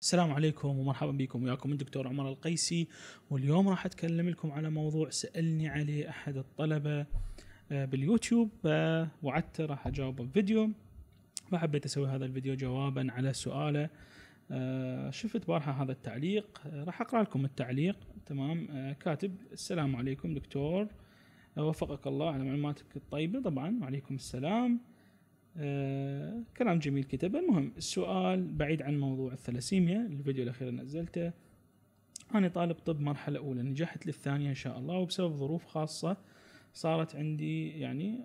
السلام عليكم ومرحبا بكم وياكم الدكتور عمر القيسي واليوم راح اتكلم لكم على موضوع سالني عليه احد الطلبه آه، باليوتيوب آه، وعدته راح اجاوبه بفيديو فحبيت اسوي هذا الفيديو جوابا على سؤاله آه، شفت بارحه هذا التعليق راح اقرا لكم التعليق تمام كاتب السلام عليكم دكتور وفقك الله على معلوماتك الطيبه طبعا وعليكم السلام آه، كلام جميل كتبه المهم السؤال بعيد عن موضوع الثلاسيميا الفيديو الأخير اللي نزلته أنا طالب طب مرحلة أولى نجحت للثانية إن شاء الله وبسبب ظروف خاصة صارت عندي يعني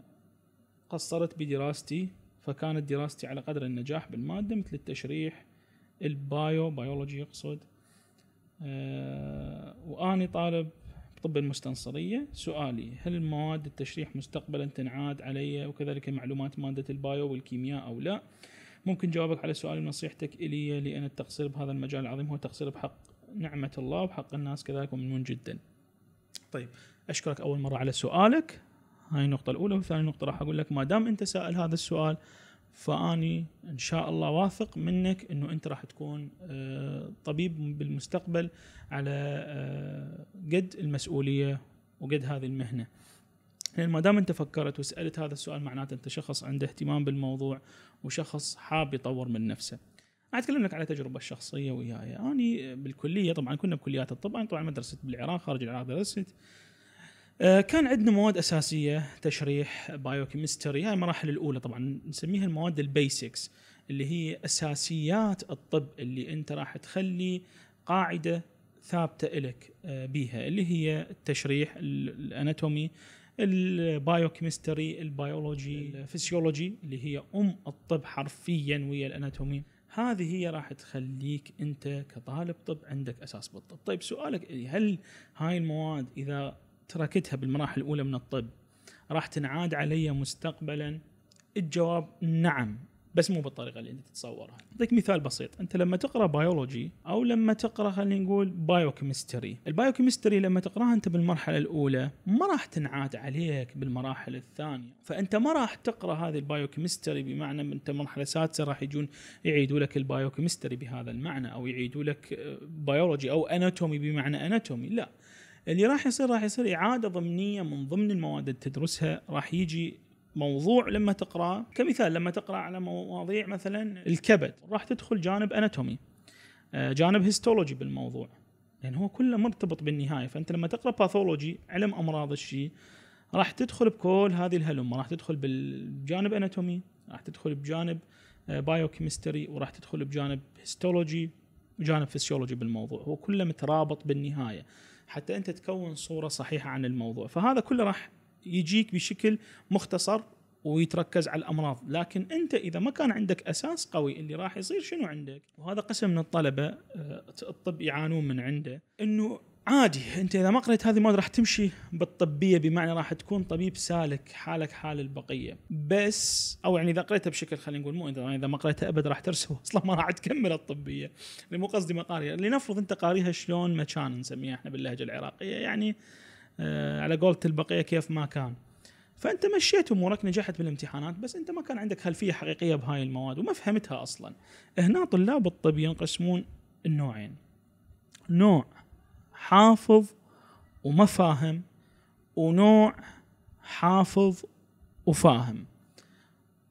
قصرت بدراستي فكانت دراستي على قدر النجاح بالمادة مثل التشريح البايو بايولوجي يقصد آه وأني طالب طب المستنصرية سؤالي هل مواد التشريح مستقبلا تنعاد علي وكذلك معلومات مادة البايو والكيمياء أو لا ممكن جوابك على سؤالي ونصيحتك إلي لأن التقصير بهذا المجال العظيم هو تقصير بحق نعمة الله وحق الناس كذلك ومنون جدا طيب أشكرك أول مرة على سؤالك هاي النقطة الأولى والثانية نقطة راح أقول لك ما دام أنت سائل هذا السؤال فاني ان شاء الله واثق منك انه انت راح تكون آه، طبيب بالمستقبل على آه، قد المسؤوليه وقد هذه المهنه لان ما دام انت فكرت وسالت هذا السؤال معناته انت شخص عنده اهتمام بالموضوع وشخص حاب يطور من نفسه اتكلم لك على تجربه شخصيه وياي اني بالكليه طبعا كنا بكليات الطب انا طبعا مدرسه بالعراق خارج العراق درست آه، كان عندنا مواد اساسيه تشريح بايو كيمستري هاي المراحل الاولى طبعا نسميها المواد البيسكس اللي هي اساسيات الطب اللي انت راح تخلي قاعده ثابته لك آه، بيها اللي هي التشريح الاناتومي البايو كيمستري البيولوجي الفسيولوجي اللي هي ام الطب حرفيا ويا الاناتومي هذه هي راح تخليك انت كطالب طب عندك اساس بالطب طيب سؤالك هل هاي المواد اذا تركتها بالمراحل الأولى من الطب راح تنعاد علي مستقبلا الجواب نعم بس مو بالطريقه اللي انت تتصورها اعطيك مثال بسيط انت لما تقرا بيولوجي او لما تقرا خلينا نقول بايوكيمستري البايوكيمستري لما تقراها انت بالمرحله الاولى ما راح تنعاد عليك بالمراحل الثانيه فانت ما راح تقرا هذه البايوكيمستري بمعنى انت مرحله سادسه راح يجون يعيدوا لك البايوكيمستري بهذا المعنى او يعيدوا لك بيولوجي آه، او اناتومي بمعنى اناتومي لا اللي راح يصير راح يصير اعاده ضمنيه من ضمن المواد اللي تدرسها راح يجي موضوع لما تقراه كمثال لما تقرا على مواضيع مثلا الكبد راح تدخل جانب اناتومي آه، جانب هيستولوجي بالموضوع لان يعني هو كله مرتبط بالنهايه فانت لما تقرا باثولوجي علم امراض الشيء راح تدخل بكل هذه الهلمه راح تدخل بالجانب اناتومي راح تدخل بجانب بايوكيمستري آه، وراح تدخل بجانب هيستولوجي وجانب فسيولوجي بالموضوع هو كله مترابط بالنهايه حتى انت تكون صوره صحيحه عن الموضوع فهذا كله راح يجيك بشكل مختصر ويتركز على الامراض لكن انت اذا ما كان عندك اساس قوي اللي راح يصير شنو عندك وهذا قسم من الطلبه آه، الطب يعانون من عنده انه عادي انت اذا ما قريت هذه المواد راح تمشي بالطبيه بمعنى راح تكون طبيب سالك حالك حال البقيه بس او يعني اذا قريتها بشكل خلينا نقول مو اذا ما قريتها ابد راح ترسو اصلا ما راح تكمل الطبيه يعني مو قصدي مقاريها لنفرض انت قاريها شلون ما كان نسميها احنا باللهجه العراقيه يعني آه على قولة البقيه كيف ما كان فانت مشيت امورك نجحت بالامتحانات بس انت ما كان عندك خلفيه حقيقيه بهاي المواد وما فهمتها اصلا هنا طلاب الطب ينقسمون النوعين نوع حافظ وما فاهم ونوع حافظ وفاهم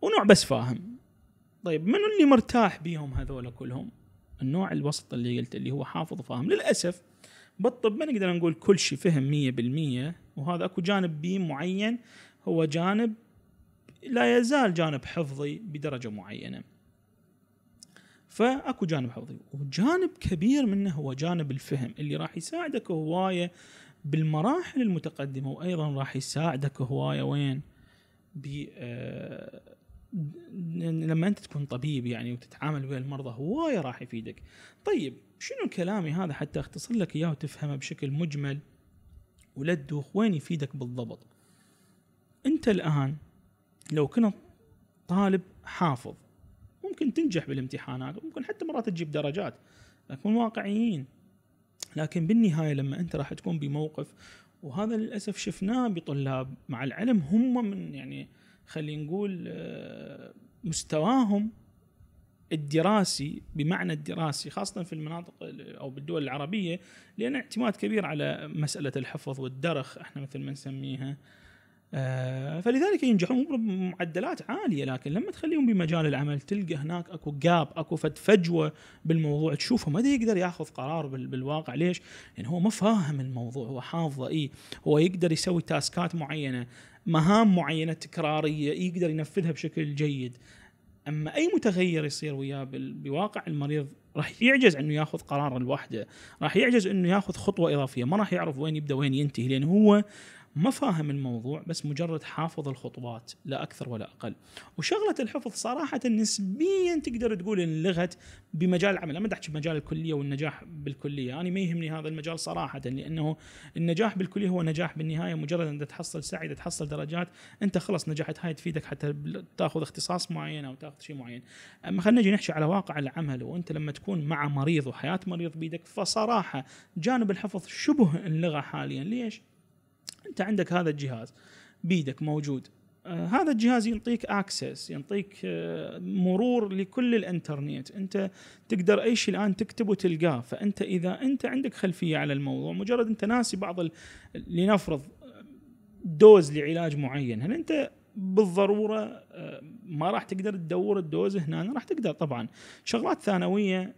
ونوع بس فاهم طيب منو اللي مرتاح بيهم هذول كلهم النوع الوسط اللي قلت اللي هو حافظ وفاهم للاسف بالطب ما نقدر نقول كل شيء فهم 100% وهذا اكو جانب بي معين هو جانب لا يزال جانب حفظي بدرجه معينه فاكو جانب حفظي وجانب كبير منه هو جانب الفهم اللي راح يساعدك هوايه بالمراحل المتقدمه وايضا راح يساعدك هوايه وين؟ ب آه، لما انت تكون طبيب يعني وتتعامل ويا المرضى هوايه راح يفيدك. طيب شنو كلامي هذا حتى اختصر لك اياه وتفهمه بشكل مجمل ولا تدوخ وين يفيدك بالضبط؟ انت الان لو كنت طالب حافظ ممكن تنجح بالامتحانات وممكن حتى مرات تجيب درجات نكون واقعيين لكن بالنهايه لما انت راح تكون بموقف وهذا للاسف شفناه بطلاب مع العلم هم من يعني خلينا نقول آه، مستواهم الدراسي بمعنى الدراسي خاصة في المناطق أو بالدول العربية لأن اعتماد كبير على مسألة الحفظ والدرخ احنا مثل ما نسميها آه، فلذلك ينجحون بمعدلات عاليه لكن لما تخليهم بمجال العمل تلقى هناك اكو جاب اكو فجوه بالموضوع تشوفه ما يقدر ياخذ قرار بالواقع ليش؟ لان هو ما فاهم الموضوع هو حافظه اي هو يقدر يسوي تاسكات معينه مهام معينه تكراريه يقدر ينفذها بشكل جيد اما اي متغير يصير وياه بواقع المريض راح يعجز انه ياخذ قرار لوحده راح يعجز انه ياخذ خطوه اضافيه ما راح يعرف وين يبدا وين ينتهي لان هو ما فاهم الموضوع بس مجرد حافظ الخطوات لا اكثر ولا اقل وشغله الحفظ صراحه نسبيا تقدر تقول انلغت بمجال العمل انا ما احكي بمجال الكليه والنجاح بالكليه انا ما يهمني هذا المجال صراحه لانه النجاح بالكليه هو نجاح بالنهايه مجرد ان تحصل سعي تحصل درجات انت خلص نجحت هاي تفيدك حتى تاخذ اختصاص معين او تاخذ شيء معين اما خلينا نجي نحكي على واقع العمل وانت لما تكون مع مريض وحياه مريض بيدك فصراحه جانب الحفظ شبه اللغه حاليا ليش انت عندك هذا الجهاز بيدك موجود آه هذا الجهاز ينطيك اكسس ينطيك آه مرور لكل الانترنت انت تقدر اي شيء الان تكتبه تلقاه فانت اذا انت عندك خلفيه على الموضوع مجرد انت ناسي بعض لنفرض آه، دوز لعلاج معين هل انت بالضروره آه، ما راح تقدر تدور الدوز هنا راح تقدر طبعا شغلات ثانويه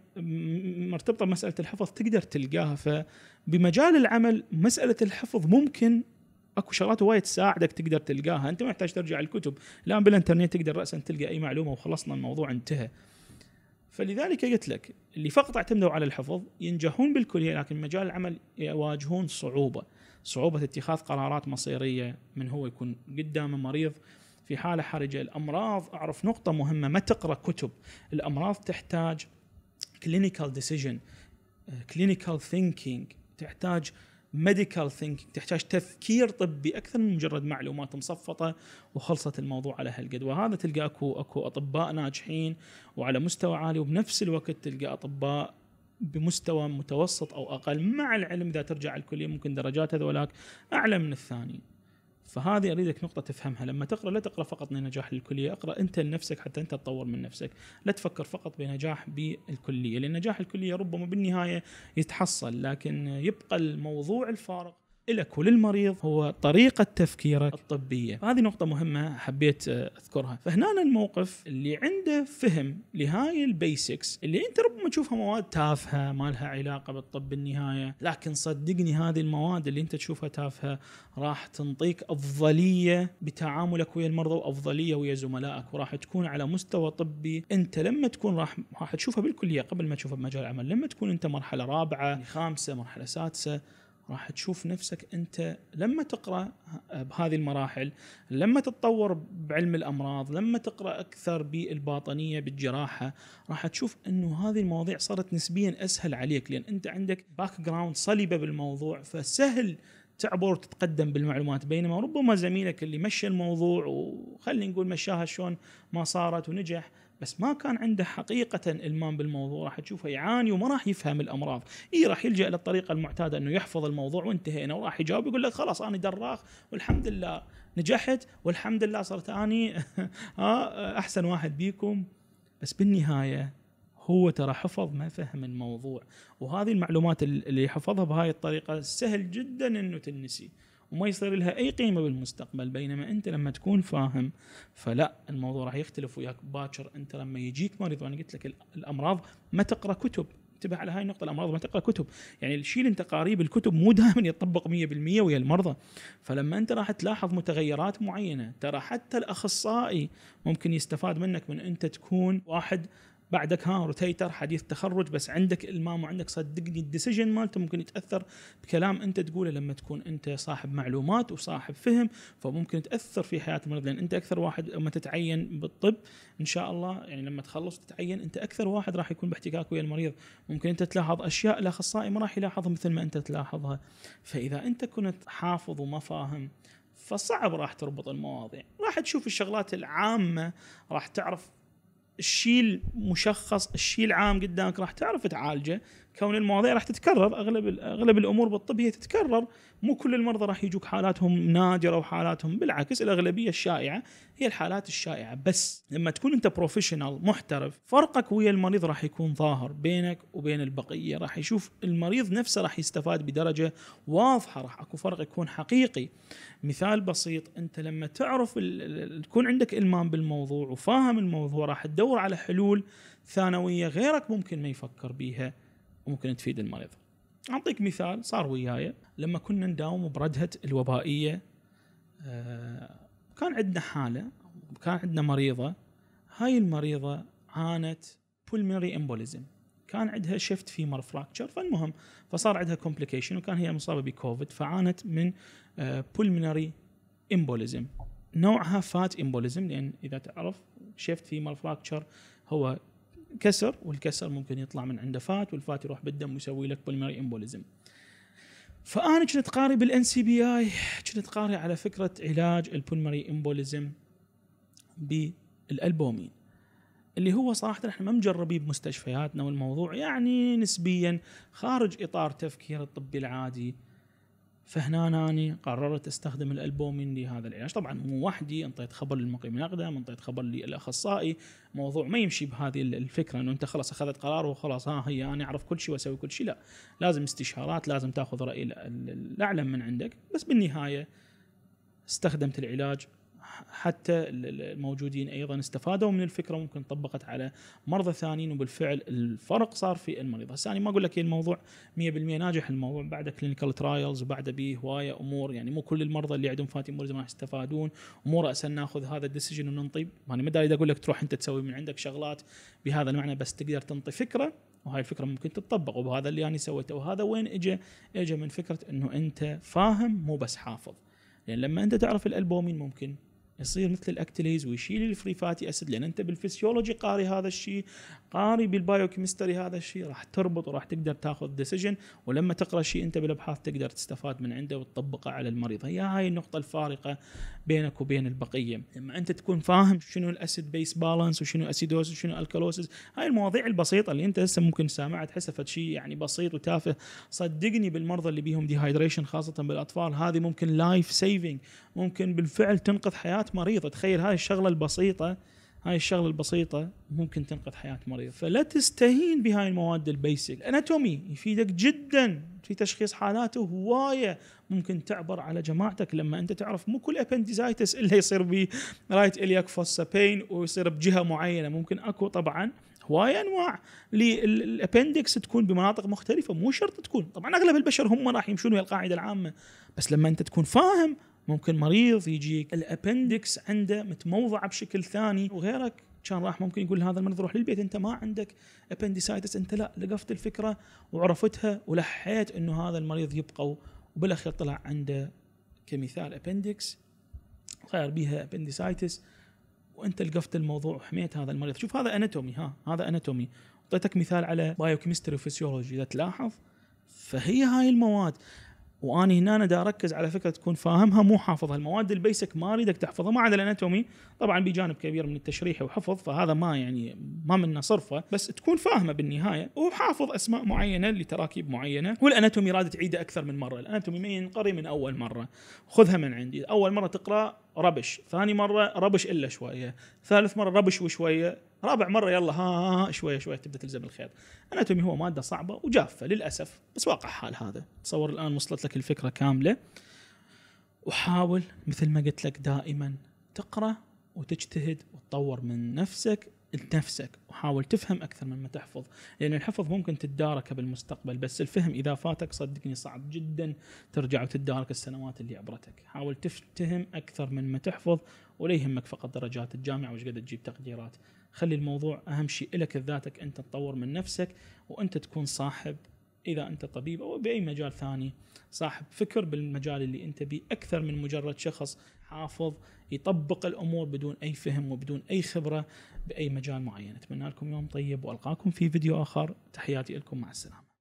مرتبطه بمساله الحفظ تقدر تلقاها فبمجال العمل مساله الحفظ ممكن اكو شغلات وايد تساعدك تقدر تلقاها انت ما يحتاج ترجع الكتب الان بالانترنت تقدر راسا تلقى اي معلومه وخلصنا الموضوع انتهى فلذلك قلت لك اللي فقط اعتمدوا على الحفظ ينجحون بالكليه لكن مجال العمل يواجهون صعوبه صعوبه اتخاذ قرارات مصيريه من هو يكون قدامه مريض في حاله حرجه الامراض اعرف نقطه مهمه ما تقرا كتب الامراض تحتاج كلينيكال ديسيجن كلينيكال ثينكينج تحتاج ميديكال ثينكينج تحتاج تفكير طبي اكثر من مجرد معلومات مصفطه وخلصت الموضوع على هالقد وهذا تلقى اكو اكو اطباء ناجحين وعلى مستوى عالي وبنفس الوقت تلقى اطباء بمستوى متوسط او اقل مع العلم اذا ترجع الكليه ممكن درجات هذولاك اعلى من الثانيين فهذه اريدك نقطه تفهمها لما تقرا لا تقرا فقط لنجاح الكليه اقرا انت لنفسك حتى انت تطور من نفسك لا تفكر فقط بنجاح بالكليه لان نجاح الكليه ربما بالنهايه يتحصل لكن يبقى الموضوع الفارق لك وللمريض هو طريقة تفكيرك الطبية هذه نقطة مهمة حبيت آه، أذكرها فهنا الموقف اللي عنده فهم لهاي البيسكس اللي أنت ربما تشوفها مواد تافهة ما لها علاقة بالطب بالنهاية لكن صدقني هذه المواد اللي أنت تشوفها تافهة راح تنطيك أفضلية بتعاملك ويا المرضى وأفضلية ويا زملائك وراح تكون على مستوى طبي أنت لما تكون راح راح تشوفها بالكلية قبل ما تشوفها بمجال العمل لما تكون أنت مرحلة رابعة خامسة مرحلة سادسة راح تشوف نفسك انت لما تقرا بهذه المراحل لما تتطور بعلم الامراض لما تقرا اكثر بالباطنيه بالجراحه راح تشوف انه هذه المواضيع صارت نسبيا اسهل عليك لان انت عندك باك جراوند صلبه بالموضوع فسهل تعبر وتتقدم بالمعلومات بينما ربما زميلك اللي مشى الموضوع وخلينا نقول مشاها شلون ما صارت ونجح بس ما كان عنده حقيقه المام بالموضوع راح تشوفه يعاني وما راح يفهم الامراض اي راح يلجا للطريقه المعتاده انه يحفظ الموضوع وانتهينا وراح يجاوب يقول لك خلاص انا دراخ والحمد لله نجحت والحمد لله صرت اني آه، احسن واحد بيكم بس بالنهايه هو ترى حفظ ما فهم الموضوع وهذه المعلومات اللي يحفظها بهاي الطريقه سهل جدا انه تنسي وما يصير لها اي قيمه بالمستقبل بينما انت لما تكون فاهم فلا الموضوع راح يختلف وياك باكر انت لما يجيك مريض وانا قلت لك الامراض ما تقرا كتب انتبه على هاي النقطه الامراض ما تقرا كتب يعني الشيء اللي انت قاريه بالكتب مو دائما يطبق 100% ويا المرضى فلما انت راح تلاحظ متغيرات معينه ترى حتى الاخصائي ممكن يستفاد منك من انت تكون واحد بعدك ها روتيتر حديث تخرج بس عندك المام وعندك صدقني الديسيجن مالته ممكن يتاثر بكلام انت تقوله لما تكون انت صاحب معلومات وصاحب فهم فممكن تاثر في حياه المريض لان انت اكثر واحد لما تتعين بالطب ان شاء الله يعني لما تخلص تتعين انت اكثر واحد راح يكون باحتكاك ويا المريض ممكن انت تلاحظ اشياء الاخصائي ما راح يلاحظها مثل ما انت تلاحظها فاذا انت كنت حافظ وما فاهم فصعب راح تربط المواضيع راح تشوف الشغلات العامة راح تعرف الشيء المشخص الشيء العام قدامك راح تعرف تعالجه كون المواضيع راح تتكرر اغلب اغلب الامور بالطب هي تتكرر مو كل المرضى راح يجوك حالاتهم نادره وحالاتهم بالعكس الاغلبيه الشائعه هي الحالات الشائعه بس لما تكون انت بروفيشنال محترف فرقك ويا المريض راح يكون ظاهر بينك وبين البقيه راح يشوف المريض نفسه راح يستفاد بدرجه واضحه راح اكو فرق يكون حقيقي مثال بسيط انت لما تعرف تكون عندك المام بالموضوع وفاهم الموضوع راح تدور على حلول ثانويه غيرك ممكن ما يفكر بيها وممكن تفيد المريض. اعطيك مثال صار وياي لما كنا نداوم بردهه الوبائيه آه، كان عندنا حاله كان عندنا مريضه هاي المريضه عانت بولمري امبوليزم كان عندها شفت فيمر فراكتشر فالمهم فصار عندها كومبليكيشن وكان هي مصابه بكوفيد فعانت من بولمري آه، امبوليزم نوعها فات امبوليزم لان اذا تعرف شفت فيمر فراكتشر هو كسر والكسر ممكن يطلع من عنده فات والفات يروح بالدم ويسوي لك بولمري امبوليزم فانا كنت قاري بالان سي بي اي كنت قاري على فكره علاج البولمري امبوليزم بالالبومين اللي هو صراحه احنا ما مجربيه بمستشفياتنا والموضوع يعني نسبيا خارج اطار تفكير الطبي العادي فهنا أنا قررت أستخدم الألبومين لهذا العلاج طبعا مو وحدي انطيت خبر للمقيم الأقدم انطيت خبر للأخصائي موضوع ما يمشي بهذه الفكرة أنه أنت خلاص أخذت قرار وخلاص ها هي أنا أعرف كل شيء وأسوي كل شيء لا لازم استشارات لازم تأخذ رأي الأعلم من عندك بس بالنهاية استخدمت العلاج حتى الموجودين ايضا استفادوا من الفكره ممكن طبقت على مرضى ثانيين وبالفعل الفرق صار في المريض، هسه انا ما اقول لك إيه الموضوع 100% ناجح الموضوع بعد كلينيكال ترايلز وبعد به هوايه امور يعني مو كل المرضى اللي عندهم فاتي ما راح يستفادون ومو راسا ناخذ هذا الديسيجن وننطي انا يعني ما داري اقول لك تروح انت تسوي من عندك شغلات بهذا المعنى بس تقدر تنطي فكره وهاي الفكره ممكن تتطبق وهذا اللي انا يعني سويته وهذا وين اجى؟ اجى من فكره انه انت فاهم مو بس حافظ لان يعني لما انت تعرف الالبومين ممكن يصير مثل الاكتليز ويشيل الفري فاتي اسيد لان انت بالفسيولوجي قاري هذا الشيء قاري بالبايوكيمستري هذا الشيء راح تربط وراح تقدر تاخذ ديسيجن ولما تقرا شيء انت بالابحاث تقدر تستفاد من عنده وتطبقه على المريض هي هاي النقطه الفارقه بينك وبين البقيه لما انت تكون فاهم شنو الاسيد بيس بالانس وشنو اسيدوس وشنو الكالوسيس هاي المواضيع البسيطه اللي انت هسه ممكن سامعها تحسها فد شيء يعني بسيط وتافه صدقني بالمرضى اللي بيهم ديهايدريشن خاصه بالاطفال هذه ممكن لايف سيفنج ممكن بالفعل تنقذ حياه حياه مريض تخيل هاي الشغله البسيطه هاي الشغله البسيطه ممكن تنقذ حياه مريض فلا تستهين بهاي المواد البيسك اناتومي يفيدك جدا في تشخيص حالات هوايه ممكن تعبر على جماعتك لما انت تعرف مو كل ابنديزايتس الا يصير ب رايت الياك فوسا بين ويصير بجهه معينه ممكن اكو طبعا هوايه انواع للابندكس تكون بمناطق مختلفه مو شرط تكون طبعا اغلب البشر هم راح يمشون ويا القاعده العامه بس لما انت تكون فاهم ممكن مريض يجيك الابندكس عنده متموضعه بشكل ثاني وغيرك كان راح ممكن يقول هذا المريض روح للبيت انت ما عندك ابندسايتس انت لا لقفت الفكره وعرفتها ولحيت انه هذا المريض يبقى وبالاخير طلع عنده كمثال ابندكس صار بيها ابندسايتس وانت لقفت الموضوع وحميت هذا المريض شوف هذا اناتومي ها هذا اناتومي اعطيتك مثال على بايوكيمستري وفسيولوجي اذا تلاحظ فهي هاي المواد واني هنا انا دا اركز على فكره تكون فاهمها مو حافظها المواد البيسك ما اريدك تحفظها ما عدا الاناتومي طبعا بجانب كبير من التشريح وحفظ فهذا ما يعني ما منه صرفه بس تكون فاهمه بالنهايه وحافظ اسماء معينه لتراكيب معينه والاناتومي راد تعيده اكثر من مره الاناتومي ما ينقري من اول مره خذها من عندي اول مره تقرا ربش ثاني مرة ربش إلا شوية ثالث مرة ربش وشوية رابع مرة يلا ها, ها, شوية شوية تبدأ تلزم الخيط أناتومي هو مادة صعبة وجافة للأسف بس واقع حال هذا تصور الآن وصلت لك الفكرة كاملة وحاول مثل ما قلت لك دائما تقرأ وتجتهد وتطور من نفسك لنفسك وحاول تفهم اكثر مما تحفظ لان الحفظ ممكن تتداركه بالمستقبل بس الفهم اذا فاتك صدقني صعب جدا ترجع وتتدارك السنوات اللي عبرتك حاول تفتهم اكثر مما تحفظ ولا يهمك فقط درجات الجامعه وايش قد تجيب تقديرات خلي الموضوع اهم شيء لك ذاتك انت تطور من نفسك وانت تكون صاحب اذا انت طبيب او باي مجال ثاني صاحب فكر بالمجال اللي انت بيه اكثر من مجرد شخص حافظ يطبق الامور بدون اي فهم وبدون اي خبره باي مجال معين اتمنى لكم يوم طيب والقاكم في فيديو اخر تحياتي لكم مع السلامه